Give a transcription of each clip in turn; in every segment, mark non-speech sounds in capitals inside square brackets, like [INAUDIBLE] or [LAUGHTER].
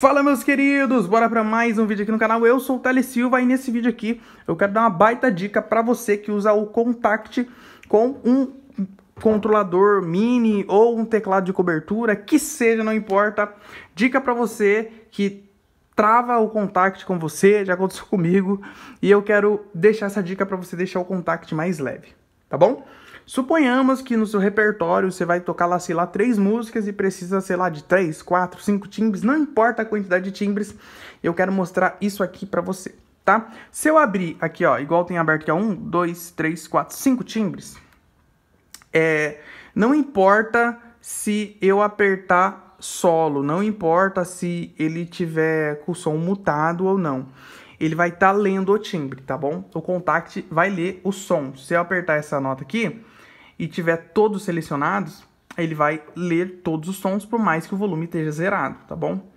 Fala meus queridos, bora para mais um vídeo aqui no canal, eu sou o Thales Silva e nesse vídeo aqui eu quero dar uma baita dica para você que usa o Contact com um controlador mini ou um teclado de cobertura, que seja, não importa, dica para você que trava o Contact com você, já aconteceu [LAUGHS] comigo e eu quero deixar essa dica para você deixar o Contact mais leve tá bom? Suponhamos que no seu repertório você vai tocar lá, sei lá, três músicas e precisa, sei lá, de três, quatro, cinco timbres, não importa a quantidade de timbres, eu quero mostrar isso aqui para você, tá? Se eu abrir aqui, ó, igual tem aberto aqui, ó, um, dois, três, quatro, cinco timbres, é, não importa se eu apertar solo, não importa se ele tiver com o som mutado ou não ele vai estar tá lendo o timbre, tá bom? O contact vai ler o som. Se eu apertar essa nota aqui e tiver todos selecionados, ele vai ler todos os sons, por mais que o volume esteja zerado, tá bom?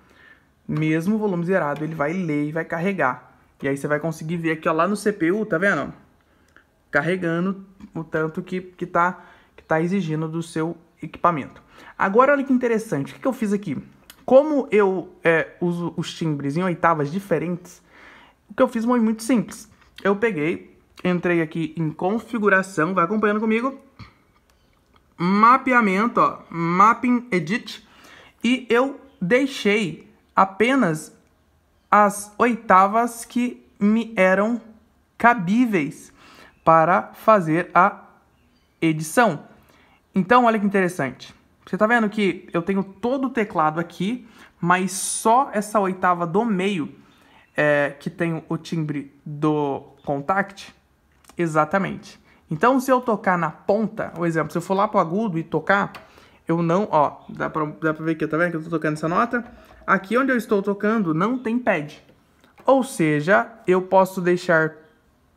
Mesmo o volume zerado, ele vai ler e vai carregar. E aí você vai conseguir ver aqui ó, lá no CPU, tá vendo? Carregando o tanto que, que, tá, que tá exigindo do seu equipamento. Agora olha que interessante, o que, que eu fiz aqui? Como eu é, uso os timbres em oitavas diferentes, o que eu fiz foi muito simples. Eu peguei, entrei aqui em configuração, vai acompanhando comigo. Mapeamento, ó, Mapping Edit. E eu deixei apenas as oitavas que me eram cabíveis para fazer a edição. Então, olha que interessante. Você está vendo que eu tenho todo o teclado aqui, mas só essa oitava do meio é, que tem o timbre do contact? Exatamente. Então, se eu tocar na ponta, o exemplo, se eu for lá pro agudo e tocar, eu não, ó, dá pra, dá pra ver aqui, tá vendo que eu tô tocando essa nota? Aqui onde eu estou tocando não tem pad. Ou seja, eu posso deixar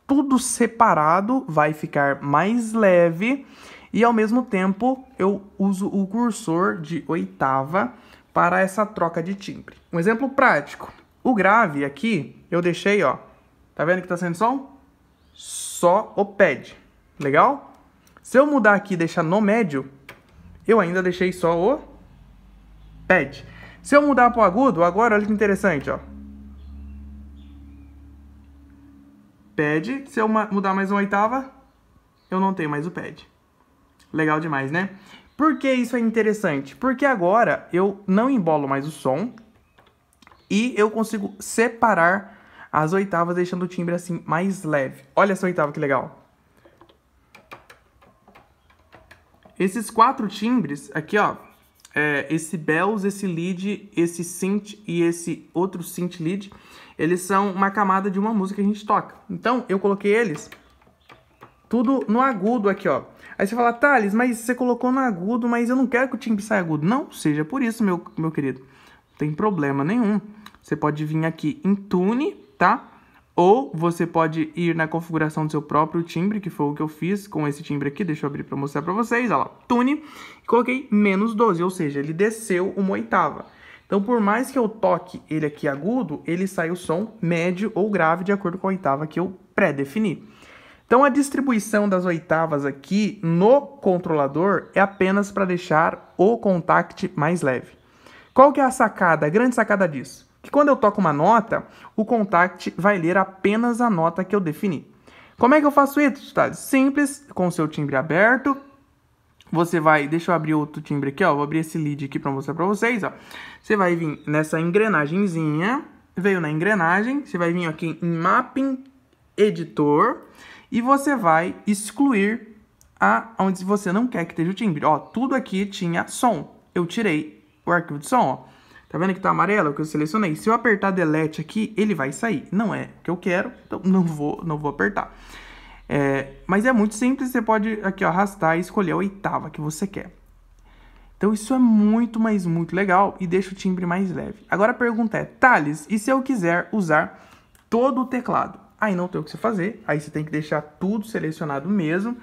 tudo separado, vai ficar mais leve e ao mesmo tempo eu uso o cursor de oitava para essa troca de timbre. Um exemplo prático, o grave aqui, eu deixei, ó. Tá vendo que tá sendo som? Só o pad. Legal? Se eu mudar aqui e deixar no médio, eu ainda deixei só o pad. Se eu mudar pro agudo, agora olha que interessante, ó. Pad. Se eu mudar mais uma oitava, eu não tenho mais o pad. Legal demais, né? Por que isso é interessante? Porque agora eu não embolo mais o som, e eu consigo separar as oitavas, deixando o timbre assim mais leve. Olha essa oitava que legal. Esses quatro timbres aqui, ó, é, esse bells, esse lead, esse synth e esse outro synth lead, eles são uma camada de uma música que a gente toca. Então, eu coloquei eles tudo no agudo aqui, ó. Aí você fala, Thales, mas você colocou no agudo, mas eu não quero que o timbre saia agudo. Não, seja por isso, meu, meu querido tem problema nenhum. Você pode vir aqui em Tune, tá? Ou você pode ir na configuração do seu próprio timbre, que foi o que eu fiz com esse timbre aqui. Deixa eu abrir para mostrar para vocês. Olha lá, Tune. Coloquei menos 12, ou seja, ele desceu uma oitava. Então, por mais que eu toque ele aqui agudo, ele sai o som médio ou grave de acordo com a oitava que eu pré-defini. Então, a distribuição das oitavas aqui no controlador é apenas para deixar o contact mais leve. Qual que é a sacada, a grande sacada disso? Que quando eu toco uma nota, o contact vai ler apenas a nota que eu defini. Como é que eu faço isso, tá? Simples, com o seu timbre aberto. Você vai, deixa eu abrir outro timbre aqui, ó. Vou abrir esse lead aqui para mostrar para vocês, ó. Você vai vir nessa engrenagemzinha, veio na engrenagem, você vai vir aqui em mapping editor e você vai excluir a onde você não quer que esteja o timbre. Ó, tudo aqui tinha som. Eu tirei o arquivo de som, ó. Tá vendo que tá amarelo, é que eu selecionei? Se eu apertar delete aqui, ele vai sair. Não é o que eu quero, então [LAUGHS] não vou, não vou apertar. É, mas é muito simples, você pode aqui ó, arrastar e escolher a oitava que você quer. Então isso é muito, mas muito legal e deixa o timbre mais leve. Agora a pergunta é, Thales, e se eu quiser usar todo o teclado? Aí não tem o que você fazer, aí você tem que deixar tudo selecionado mesmo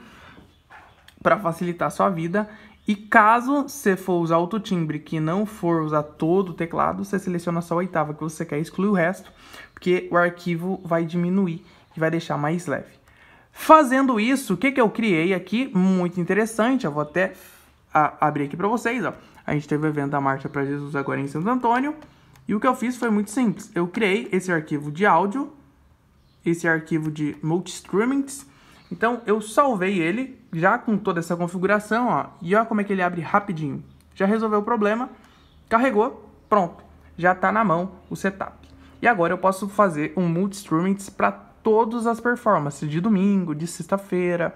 para facilitar a sua vida e caso você for usar outro timbre que não for usar todo o teclado, você seleciona só a oitava que você quer, exclui o resto, porque o arquivo vai diminuir e vai deixar mais leve. Fazendo isso, o que, que eu criei aqui? Muito interessante, eu vou até abrir aqui para vocês. Ó. A gente teve o evento da Marcha para Jesus agora em Santo Antônio. E o que eu fiz foi muito simples. Eu criei esse arquivo de áudio, esse arquivo de multi-streamings, então eu salvei ele já com toda essa configuração, ó, e olha como é que ele abre rapidinho. Já resolveu o problema, carregou, pronto, já está na mão o setup. E agora eu posso fazer um multi-instruments para todas as performances de domingo, de sexta-feira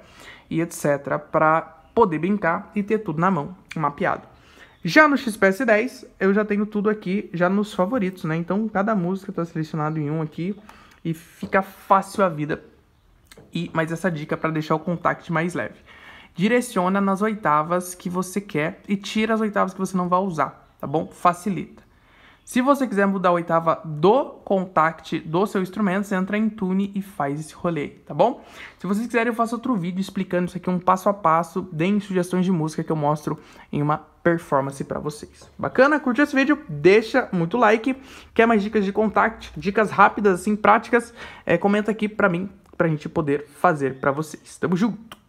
e etc, para poder brincar e ter tudo na mão, mapeado. Já no XPS 10, eu já tenho tudo aqui, já nos favoritos, né? Então cada música está selecionado em um aqui e fica fácil a vida e mais essa dica é para deixar o contact mais leve. Direciona nas oitavas que você quer e tira as oitavas que você não vai usar, tá bom? Facilita. Se você quiser mudar a oitava do contact do seu instrumento, você entra em tune e faz esse rolê, tá bom? Se vocês quiserem, eu faço outro vídeo explicando isso aqui um passo a passo, deem sugestões de música que eu mostro em uma performance para vocês. Bacana? Curtiu esse vídeo? Deixa muito like. Quer mais dicas de contact, dicas rápidas, assim, práticas? É, comenta aqui para mim, para a gente poder fazer para vocês. Tamo junto!